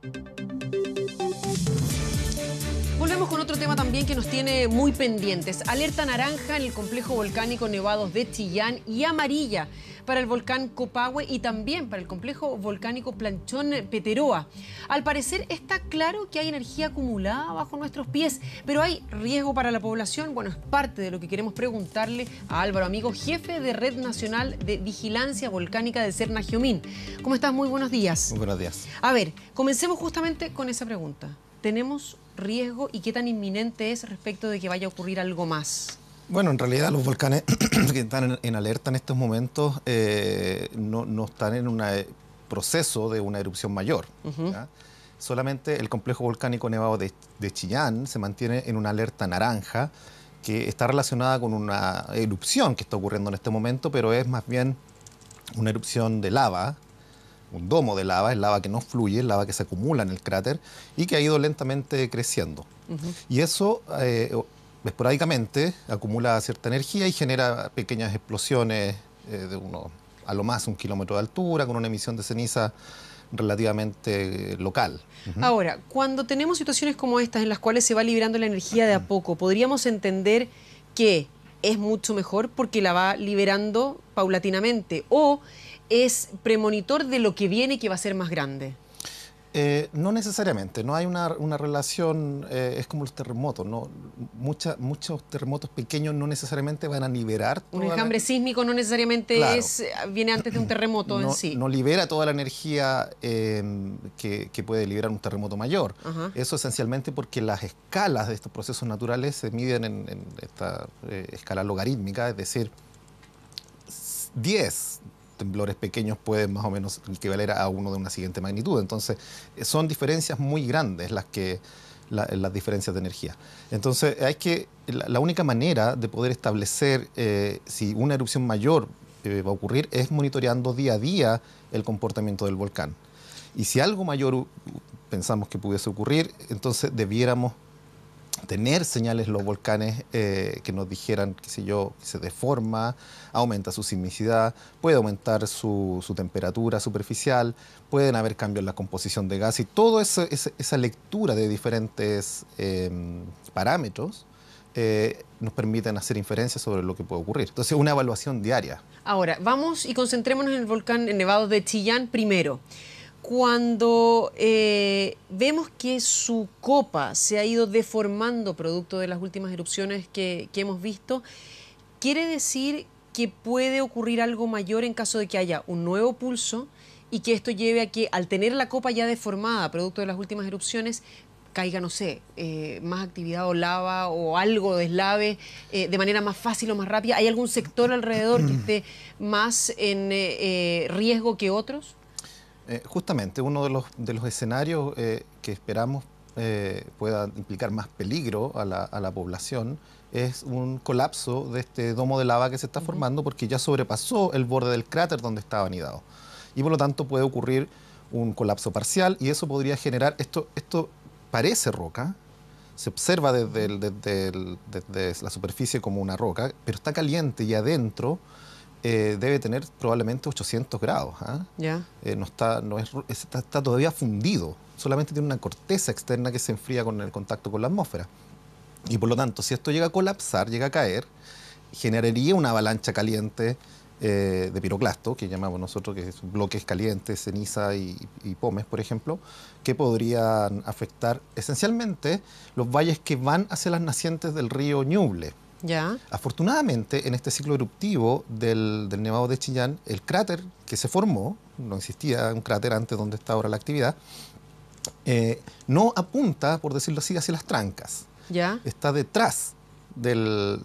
Thank you. Volvemos con otro tema también que nos tiene muy pendientes. Alerta naranja en el complejo volcánico Nevados de Chillán y amarilla para el volcán Copahue y también para el complejo volcánico Planchón Peteroa. Al parecer está claro que hay energía acumulada bajo nuestros pies, pero hay riesgo para la población. Bueno, es parte de lo que queremos preguntarle a Álvaro Amigo, jefe de Red Nacional de Vigilancia Volcánica de Serna ¿Cómo estás? Muy buenos días. Muy buenos días. A ver, comencemos justamente con esa pregunta. ¿Tenemos riesgo y qué tan inminente es respecto de que vaya a ocurrir algo más? Bueno, en realidad los volcanes que están en, alerta en estos momentos eh, no, están en un eh, proceso de una erupción mayor. Solamente el complejo volcánico nevado de, de, Chillán se mantiene en una alerta naranja que está relacionada con una erupción que está ocurriendo en este momento, pero es más bien una erupción de lava un domo de lava, es lava que no fluye, es lava que se acumula en el cráter y que ha ido lentamente creciendo. Y eso eh, esporádicamente acumula cierta energía y genera pequeñas explosiones eh, de uno, a lo más un kilómetro de altura, con una emisión de ceniza relativamente eh, local. Ahora, cuando tenemos situaciones como estas en las cuales se va liberando la energía de a poco, podríamos entender que es mucho mejor porque la va liberando paulatinamente o es premonitor de lo que viene que va a ser más grande. Eh, no necesariamente, no hay una, relación, eh, es como los terremotos, ¿no? muchos terremotos pequeños no necesariamente van a liberar. Un enjambre sísmico no necesariamente es, eh, viene antes de un terremoto en sí. No libera toda la energía que, puede liberar un terremoto mayor. Eso esencialmente porque las escalas de estos procesos naturales se miden en esta escala logarítmica, es decir, 10 temblores pequeños pueden más o menos equivaler a uno de una siguiente magnitud. Entonces, eh, son diferencias muy grandes las que eh, las diferencias de energía. Entonces, hay que la, única manera de poder establecer eh, si una erupción mayor va a ocurrir es monitoreando día a día el comportamiento del volcán. Y si algo mayor pensamos que pudiese ocurrir, entonces debiéramos tener señales los volcanes eh, que nos dijeran, qué sé yo, se deforma, aumenta su sismicidad, puede aumentar su, temperatura superficial, pueden haber cambios en la composición de gas y toda esa, lectura de diferentes em, parámetros eh, nos permiten hacer inferencias sobre lo que puede ocurrir. Entonces, una evaluación diaria. Ahora, vamos y concentrémonos en el volcán nevado de Chillán primero cuando eh, vemos que su copa se ha ido deformando producto de las últimas erupciones que, hemos visto, quiere decir que puede ocurrir algo mayor en caso de que haya un nuevo pulso y que esto lleve a que al tener la copa ya deformada, producto de las últimas erupciones, caiga, no sé, eh, más actividad o lava o algo deslave eh, de manera más fácil o más rápida? ¿Hay algún sector alrededor que mm. esté más en riesgo que otros? Eh, justamente uno de los, escenarios eh, que esperamos eh, pueda implicar más peligro a la, población es un colapso de este domo de lava que se está formando porque ya sobrepasó el borde del cráter donde estaba anidado. Y por lo tanto puede ocurrir un colapso parcial y eso podría generar, esto, esto parece roca, se observa desde, desde, desde la superficie como una roca, pero está caliente y adentro eh, debe tener probablemente 800 grados. ¿ah? Eh, no está, está, todavía fundido, solamente tiene una corteza externa que se enfría con el contacto con la atmósfera. Y por lo tanto, si esto llega a colapsar, llega a caer, generaría una avalancha caliente eh, de piroclasto, que llamamos nosotros que es bloques calientes, ceniza y, y pomes, por ejemplo, que podrían afectar esencialmente los valles que van hacia las nacientes del río Ñuble. Afortunadamente, en este ciclo eruptivo del, Nevado de Chillán, el cráter que se formó, no existía un cráter antes donde está ahora la actividad, eh, no apunta, por decirlo así, hacia las trancas. Ya. Está detrás del,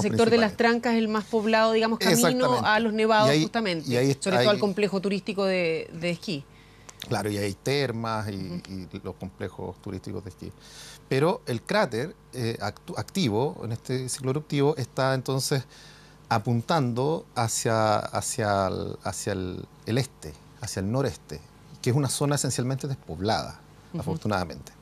sector de las trancas es el más poblado, digamos, camino a los nevados justamente, y ahí está, sobre todo al complejo turístico de esquí. Claro, y hay termas y, los complejos turísticos de esquí. Pero el cráter eh, activo, en este ciclo eruptivo, está entonces apuntando hacia, hacia, el, hacia el, este, hacia el noreste, que es una zona esencialmente despoblada, afortunadamente.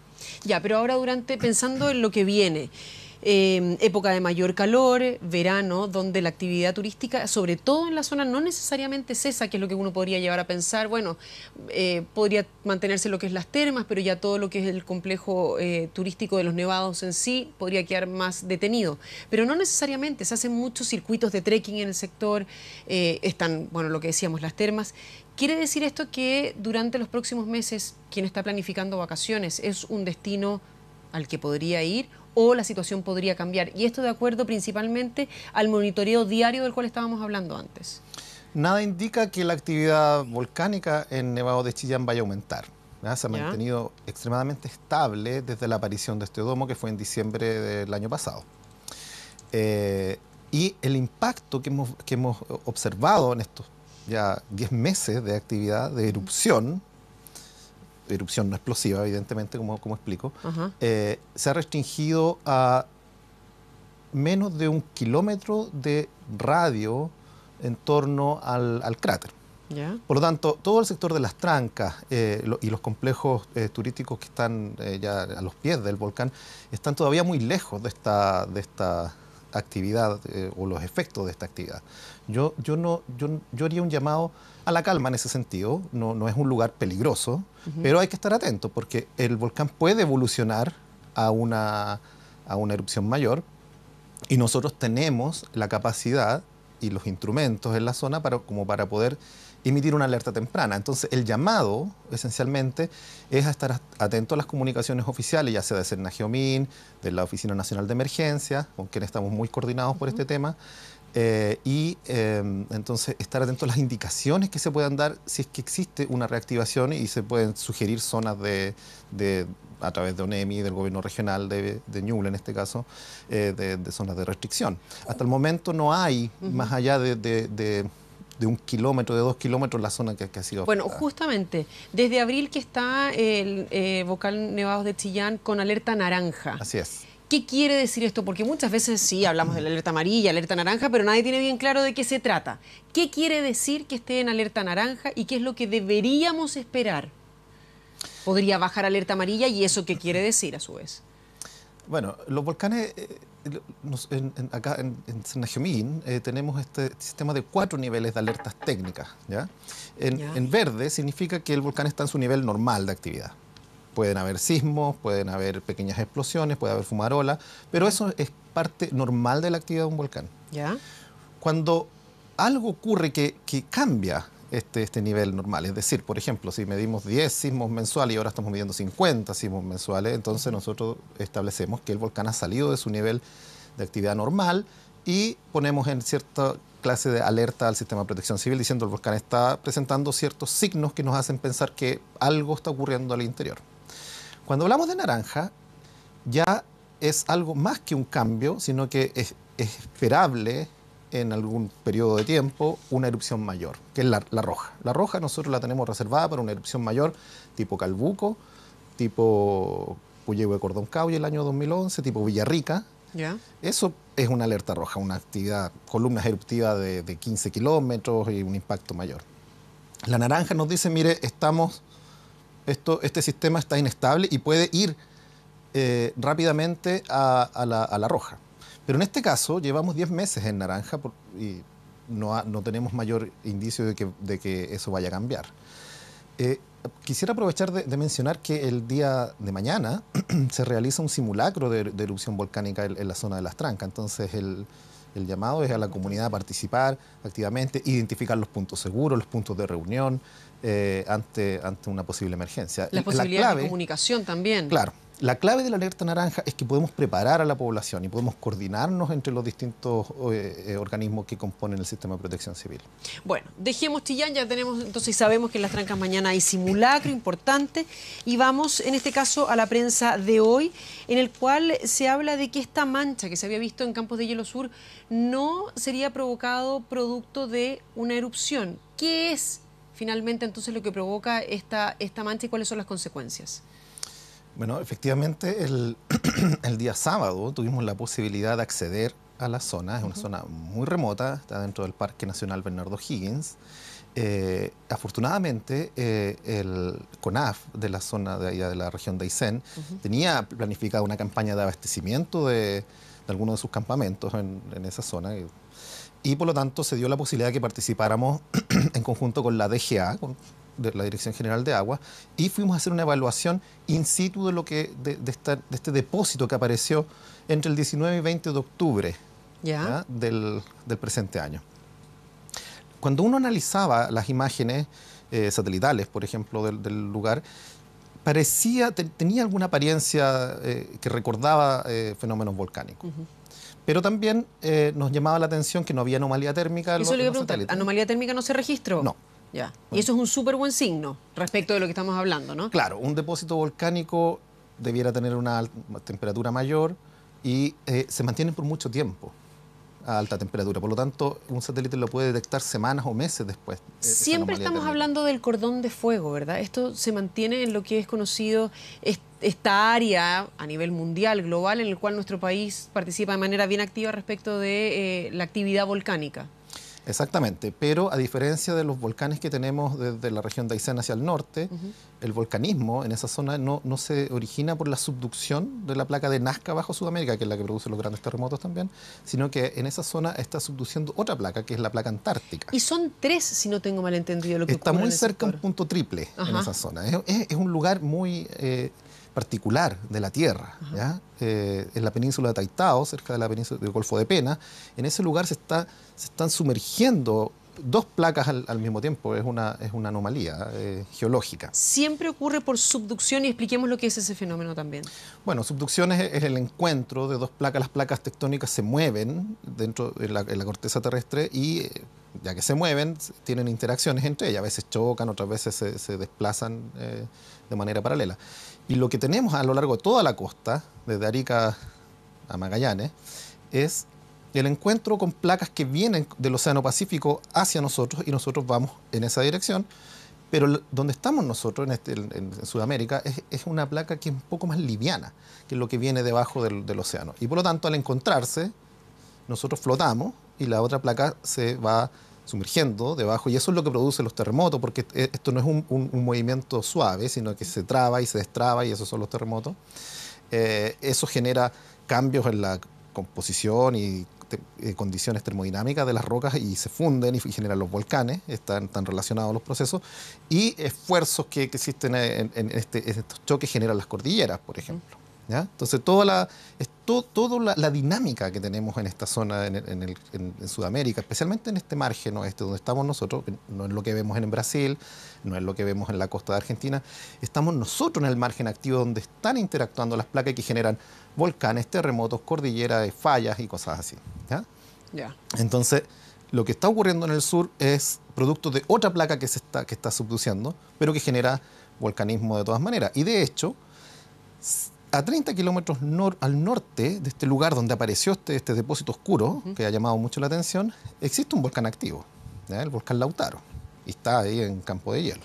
Ya, pero ahora durante pensando en lo que viene, Em, época de mayor calor, verano, donde la actividad turística, sobre todo en la zona, no necesariamente cesa, que es lo que uno podría llevar a pensar, bueno, eh, podría mantenerse lo que es las termas, pero ya todo lo que es el complejo eh, turístico de los nevados en sí podría quedar más detenido. Pero no necesariamente, se hacen muchos circuitos de trekking en el sector, eh, están, bueno, lo que decíamos, las termas, ¿Quiere decir esto que durante los próximos meses quien está planificando vacaciones es un destino al que podría ir o la situación podría cambiar. Y esto de acuerdo principalmente al monitoreo diario del cual estábamos hablando antes. Nada indica que la actividad volcánica en Nevado de Chillán vaya a aumentar. Se ha mantenido extremadamente estable desde la aparición de este domo que fue en diciembre del año pasado. Eh, y el impacto que hemos, que hemos observado en estos ya 10 meses de actividad de erupción erupción no explosiva, evidentemente, como, como explico, eh, se ha restringido a menos de un kilómetro de radio en torno al, cráter. Por lo tanto, todo el sector de las trancas eh, y los complejos eh, turísticos que están ya a los pies del volcán están todavía muy lejos de esta, de esta actividad eh, o los efectos de esta actividad. Yo, yo, no, yo, yo, haría un llamado a la calma en ese sentido, no, no es un lugar peligroso, pero hay que estar atento porque el volcán puede evolucionar a a una erupción mayor y nosotros tenemos la capacidad y los instrumentos en la zona para, como para poder emitir una alerta temprana. Entonces, el llamado, esencialmente, es a estar atento a las comunicaciones oficiales, ya sea de Geomín, de la Oficina Nacional de Emergencia con quien estamos muy coordinados por este tema, eh, y em, entonces estar atento a las indicaciones que se puedan dar si es que existe una reactivación y se pueden sugerir zonas de a través de ONEMI, del gobierno regional de, de Ñuble en este caso, eh, de, zonas de restricción. Hasta el momento no hay, más allá de, un kilómetro, de dos kilómetros la zona que, ha sido Bueno, justamente, desde abril que está el eh, vocal Nevados de Chillán con alerta naranja. Así es. ¿Qué quiere decir esto? Porque muchas veces sí hablamos de la alerta amarilla, alerta naranja, pero nadie tiene bien claro de qué se trata. ¿Qué quiere decir que esté en alerta naranja y qué es lo que deberíamos esperar? podría bajar alerta amarilla y eso qué quiere decir a su vez. Bueno, los volcanes, eh, eh, acá en, en eh, tenemos este sistema de cuatro niveles de alertas técnicas. ¿ya? En, verde significa que el volcán está en su nivel normal de actividad. Pueden haber sismos, pueden haber pequeñas explosiones, puede haber fumarolas... pero eso es parte normal de la actividad de un volcán. ¿Ya? Cuando algo ocurre que cambia este, este, nivel normal. Es decir, por ejemplo, si medimos 10 sismos mensuales y ahora estamos midiendo 50 sismos mensuales, entonces nosotros establecemos que el volcán ha salido de su nivel de actividad normal y ponemos en cierta clase de alerta al sistema de protección civil diciendo el volcán está presentando ciertos signos que nos hacen pensar que algo está ocurriendo al interior. Cuando hablamos de naranja, ya es algo más que un cambio, sino que es esperable en algún periodo de tiempo una erupción mayor, que es la, roja. La roja nosotros la tenemos reservada para una erupción mayor tipo Calbuco, tipo Puyehue Cordón Cauy el año 2011, tipo Villarrica. Eso es una alerta roja, una actividad, columnas eruptivas de, 15 kilómetros y un impacto mayor. La naranja nos dice, mire, estamos, esto, este sistema está inestable y puede ir eh, rápidamente a la roja. Pero en este caso llevamos 10 meses en naranja y no, no, tenemos mayor indicio de que, de que eso vaya a cambiar. Eh, quisiera aprovechar de, mencionar que el día de mañana se realiza un simulacro de, erupción volcánica en, la zona de Las Trancas. Entonces el, el, llamado es a la comunidad a participar activamente, identificar los puntos seguros, los puntos de reunión eh, ante, ante una posible emergencia. La posibilidad de comunicación también. Claro. La clave de la alerta naranja es que podemos preparar a la población y podemos coordinarnos entre los distintos eh, eh, organismos que componen el sistema de protección civil. Bueno, dejemos Chillán, ya tenemos, entonces sabemos que en las trancas mañana hay simulacro importante y vamos en este caso a la prensa de hoy, en el cual se habla de que esta mancha que se había visto en Campos de Hielo Sur no sería provocado producto de una erupción. ¿Qué es finalmente entonces lo que provoca esta mancha y cuáles son las consecuencias? Bueno, efectivamente el, día sábado tuvimos la posibilidad de acceder a la zona, es una zona muy remota, está dentro del Parque Nacional Bernardo Higgins. Eh, afortunadamente, eh, el CONAF de la zona de, la región de Aysén tenía planificada una campaña de abastecimiento de, de algunos de sus campamentos en, esa zona. Y, por lo tanto se dio la posibilidad de que participáramos en conjunto con la DGA, de la Dirección General de Agua, y fuimos a hacer una evaluación in situ de, lo que, de, este depósito que apareció entre el 19 y 20 de octubre del, presente año. Cuando uno analizaba las imágenes eh, satelitales, por ejemplo, del, lugar, parecía, tenía alguna apariencia eh, que recordaba eh, fenómenos volcánicos. Pero también nos llamaba la atención que no había anomalía térmica. ¿anomalía térmica no se registró? No, ya. Y eso es un súper buen signo respecto de lo que estamos hablando, ¿no? Claro, un depósito volcánico debiera tener una temperatura mayor y eh, se mantiene por mucho tiempo a alta temperatura. Por lo tanto, un satélite lo puede detectar semanas o meses después. Eh, Siempre estamos hablando del cordón de fuego, ¿verdad? Esto se mantiene en lo que es conocido esta área a nivel mundial, global, en el cual nuestro país participa de manera bien activa respecto de eh, la actividad volcánica. Exactamente, pero a diferencia de los volcanes que tenemos desde la región de Aysén hacia el norte, el volcanismo en esa zona no, no, se origina por la subducción de la placa de Nazca bajo Sudamérica, que es la que produce los grandes terremotos también, sino que en esa zona está subduciendo otra placa, que es la placa antártica. Y son tres, si no tengo mal lo que Está muy cerca un punto triple en esa zona. Es, un lugar muy... Eh, particular de la tierra, eh, en la península de Taitao, cerca de la península del Golfo de Pena. En ese lugar se, están sumergiendo dos placas al, mismo tiempo, es una, anomalía eh, geológica. Siempre ocurre por subducción y expliquemos lo que es ese fenómeno también. Bueno, subducción es, el encuentro de dos placas, las placas tectónicas se mueven dentro de la, corteza terrestre y eh, ya que se mueven, tienen interacciones entre ellas, a veces chocan, otras veces se, desplazan de manera paralela. Y lo que tenemos a lo largo de toda la costa, desde Arica a Magallanes, es el encuentro con placas que vienen del Océano Pacífico hacia nosotros y nosotros vamos en esa dirección. Pero donde estamos nosotros, en, este, Sudamérica, es, una placa que es un poco más liviana que lo que viene debajo del, del, océano. Y por lo tanto, al encontrarse, nosotros flotamos y la otra placa se va sumergiendo debajo, y eso es lo que produce los terremotos, porque e, esto no es un, movimiento suave, sino que se traba y se destraba, y esos son los terremotos. Eh, eso genera cambios en la composición y eh, condiciones termodinámicas de las rocas y se funden y, generan los volcanes, están, tan relacionados los procesos, y esfuerzos que, existen este, en, estos choques generan las cordilleras, por ejemplo. Entonces, toda la, dinámica que tenemos en esta zona, en, Sudamérica, especialmente en este margen oeste donde estamos nosotros, no es lo que vemos en Brasil, no es lo que vemos en la costa de Argentina, estamos nosotros en el margen activo donde están interactuando las placas que generan volcanes, terremotos, cordilleras, fallas y cosas así. ¿ya? Entonces, lo que está ocurriendo en el sur es producto de otra placa que se está, que está subduciendo, pero que genera volcanismo de todas maneras. Y de hecho, a 30 kilómetros al norte de este lugar donde apareció este, este depósito oscuro, que ha llamado mucho la atención, existe un volcán activo, el volcán Lautaro, y está ahí en campo de hielo.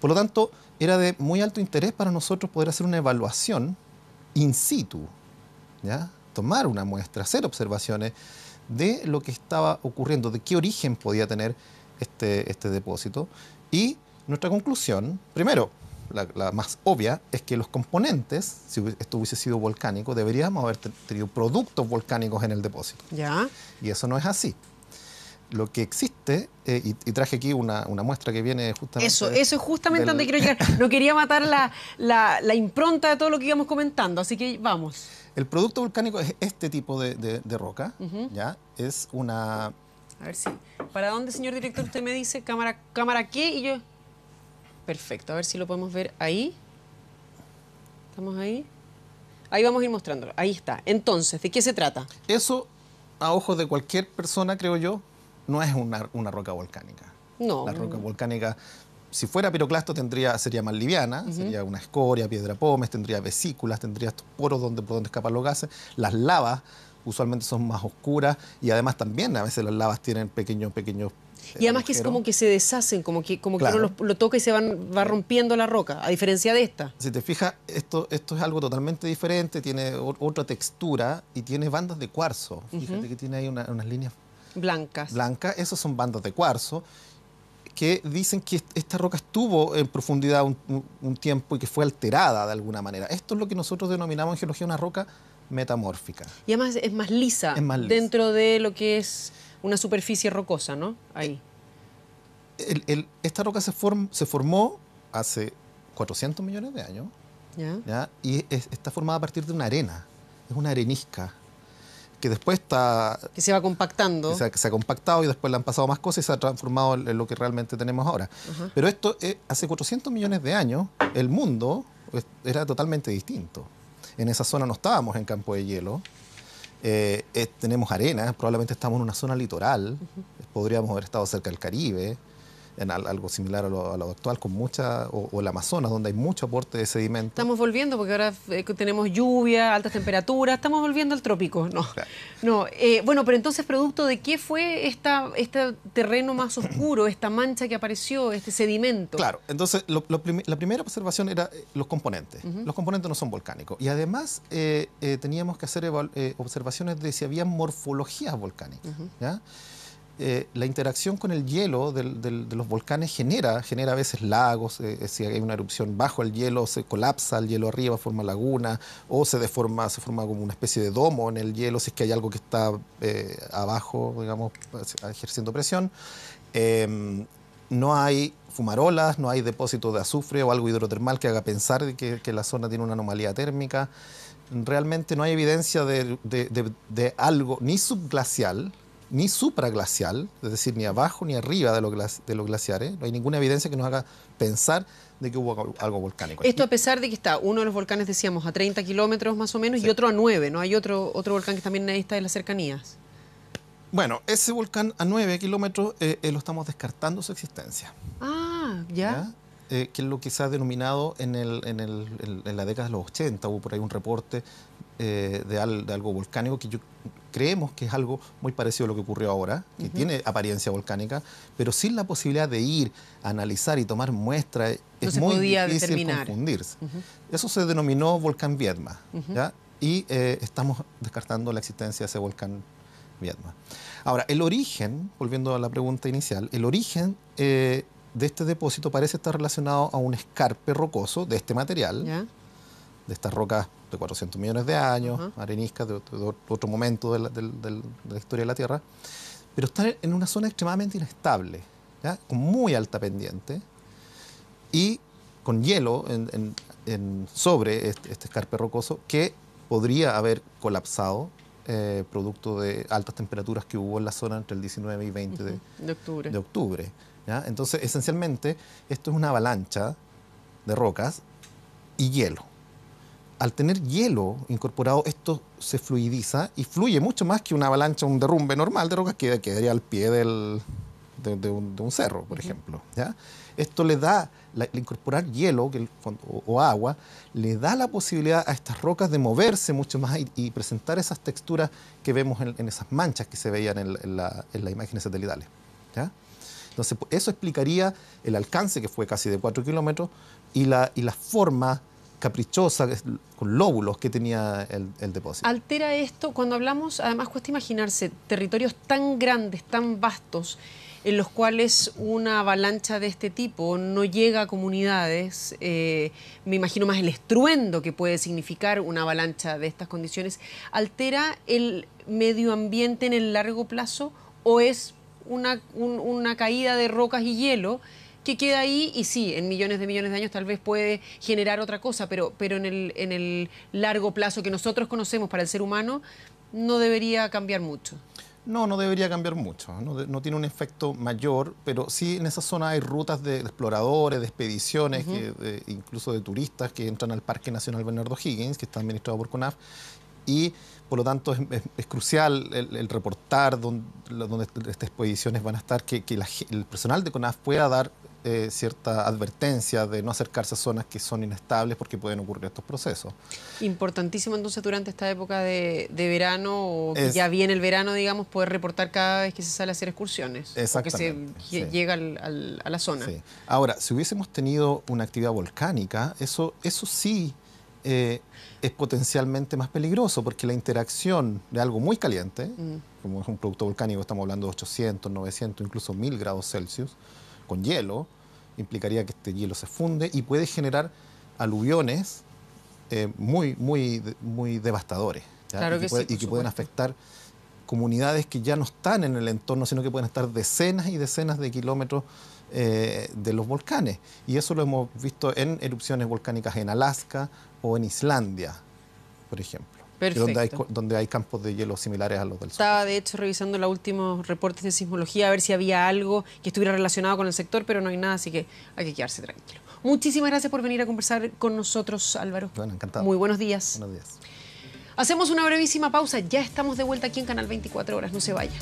Por lo tanto, era de muy alto interés para nosotros poder hacer una evaluación in situ, ¿ya? tomar una muestra, hacer observaciones de lo que estaba ocurriendo, de qué origen podía tener este, este depósito. Y nuestra conclusión, primero, la, más obvia, es que los componentes, si esto hubiese sido volcánico, deberíamos haber tenido productos volcánicos en el depósito. Ya. Y eso no es así. Lo que existe, eh, y, traje aquí una, una, muestra que viene justamente. Eso, eso es justamente donde quiero llegar. No quería matar la, la, impronta de todo lo que íbamos comentando, así que vamos. El producto volcánico es este tipo de, de, roca, ¿ya? Es una. A ver si. ¿Para dónde, señor director, usted me dice cámara, cámara qué? Y yo. Perfecto, a ver si lo podemos ver ahí. ¿Estamos ahí? Ahí vamos a ir mostrándolo. Ahí está. Entonces, ¿de qué se trata? Eso, a ojos de cualquier persona, creo yo, no es una, roca volcánica. No. La roca volcánica, si fuera piroclasto, tendría, sería más liviana, sería una escoria, piedra pómez, tendría vesículas, tendría estos poros donde, por donde escapan los gases. Las lavas usualmente son más oscuras y además también a veces las lavas tienen pequeños, pequeños y además que es como que se deshacen, como que, como que uno lo, toca y se van, va rompiendo la roca, a diferencia de esta. Si te fijas, esto, esto es algo totalmente diferente, tiene otra textura y tiene bandas de cuarzo. Fíjate que tiene ahí unas líneas blancas. Blancas, esas son bandas de cuarzo que dicen que esta roca estuvo en profundidad un, un, tiempo y que fue alterada de alguna manera. Esto es lo que nosotros denominamos en geología una roca metamórfica. Y además es más lisa, dentro de lo que es una superficie rocosa, ¿no? Ahí. Eh, esta roca se, formó hace 400 millones de años. Y está formada a partir de una arena. Es una arenisca que después está... Que se va compactando. Que se, que se, ha compactado y después le han pasado más cosas y se ha transformado en lo que realmente tenemos ahora. Pero esto, eh, hace 400 millones de años, el mundo era totalmente distinto en esa zona no estábamos en campo de hielo. Eh, eh, tenemos arena, probablemente estamos en una zona litoral, podríamos haber estado cerca del Caribe, en algo similar a lo, actual, con mucha, o, el Amazonas, donde hay mucho aporte de sedimento. Estamos volviendo, porque ahora eh, tenemos lluvia, altas temperaturas, estamos volviendo al trópico, ¿no? no eh, bueno, pero entonces, ¿producto de qué fue esta, este terreno más oscuro, esta mancha que apareció, este sedimento? Claro, entonces la primera observación era eh, los componentes. Los componentes no son volcánicos. Y además teníamos que hacer observaciones de si había morfologías volcánicas, eh, la interacción con el hielo de los volcanes genera, genera a veces lagos, eh, si hay una erupción bajo el hielo, se colapsa el hielo arriba, forma laguna, o se deforma, se forma como una especie de domo en el hielo, si es que hay algo que está eh, abajo, digamos, ejerciendo presión. Em, no hay fumarolas, no hay depósito de azufre o algo hidrotermal que haga pensar que, que la zona tiene una anomalía térmica. Realmente no hay evidencia de algo ni subglacial, ni supraglacial, es decir, ni abajo ni arriba de, los de los glaciares. ¿eh? No hay ninguna evidencia que nos haga pensar de que hubo algo volcánico. Esto a pesar de que está uno de los volcanes, decíamos, a 30 kilómetros más o menos y otro a 9, ¿no? Hay otro, otro volcán que también está en las cercanías. Bueno, ese volcán a 9 kilómetros eh, eh, lo estamos descartando su existencia. Ah, ya. que es lo que se ha denominado en, en, la década de los 80, hubo por ahí un reporte de algo volcánico que yo creemos que es algo muy parecido a lo que ocurrió ahora, que tiene apariencia volcánica, pero sin la posibilidad de ir a analizar y tomar muestras es muy difícil confundirse. Eso se denominó volcán Viedma, ¿ya? y eh, estamos descartando la existencia de ese volcán Viedma. Ahora, el origen, volviendo a la pregunta inicial, el origen eh, de este depósito parece estar relacionado a un escarpe rocoso de este material, de estas rocas 400 millones de años, areniscas de, otro momento de la, historia de la Tierra, pero están en una zona extremadamente inestable, con muy alta pendiente y con hielo sobre este, este, escarpe rocoso que podría haber colapsado eh, producto de altas temperaturas que hubo en la zona entre el 19 y 20 de, octubre. Entonces, esencialmente, esto es una avalancha de rocas y hielo al tener hielo incorporado, esto se fluidiza y fluye mucho más que una avalancha, un derrumbe normal de rocas que quedaría al pie de, un, cerro, por ejemplo. Esto le da, la, incorporar hielo o, agua, le da la posibilidad a estas rocas de moverse mucho más y, presentar esas texturas que vemos en, esas manchas que se veían en, las imágenes satelitales. Entonces, eso explicaría el alcance que fue casi de 4 kilómetros y la, y la forma caprichosa, con lóbulos que tenía el, depósito. ¿Altera esto? Cuando hablamos, además cuesta imaginarse territorios tan grandes, tan vastos, en los cuales una avalancha de este tipo no llega a comunidades, eh, me imagino más el estruendo que puede significar una avalancha de estas condiciones, ¿altera el medio ambiente en el largo plazo o es una, una caída de rocas y hielo? que queda ahí y sí, en millones de millones de años tal vez puede generar otra cosa, pero, pero en, el, largo plazo que nosotros conocemos para el ser humano no debería cambiar mucho. No, no debería cambiar mucho, no, tiene un efecto mayor, pero sí en esa zona hay rutas de, exploradores, de expediciones, incluso de turistas que entran al Parque Nacional Bernardo Higgins, que está administrado por CONAF, y por lo tanto es, crucial el, el reportar dónde estas expediciones van a estar, que, el personal de CONAF pueda dar eh, cierta advertencia de no acercarse a zonas que son inestables porque pueden ocurrir estos procesos. Importantísimo entonces durante esta época de, verano, o que ya viene el verano, digamos, poder reportar cada vez que se sale a hacer excursiones, que se llega a la zona. Ahora, si hubiésemos tenido una actividad volcánica, eso, eso sí... Eh, es potencialmente más peligroso porque la interacción de algo muy caliente, mm. como es un producto volcánico, estamos hablando de 800, 900, incluso 1000 grados Celsius, con hielo, implicaría que este hielo se funde y puede generar aluviones eh, muy, muy, muy devastadores y, que, pueden afectar comunidades que ya no están en el entorno, sino que pueden estar decenas y decenas de kilómetros eh, de los volcanes. Y eso lo hemos visto en erupciones volcánicas en Alaska o en Islandia, por ejemplo. Donde hay, donde hay, campos de hielo similares a los del sur. Estaba, de hecho, revisando los últimos reportes de sismología a ver si había algo que estuviera relacionado con el sector, pero no hay nada, así que hay que quedarse tranquilo. Muchísimas gracias por venir a conversar con nosotros, Álvaro. Bueno, encantado. Muy buenos días. Buenos días. Hacemos una brevísima pausa, ya estamos de vuelta aquí en Canal 24 Horas, no se vaya.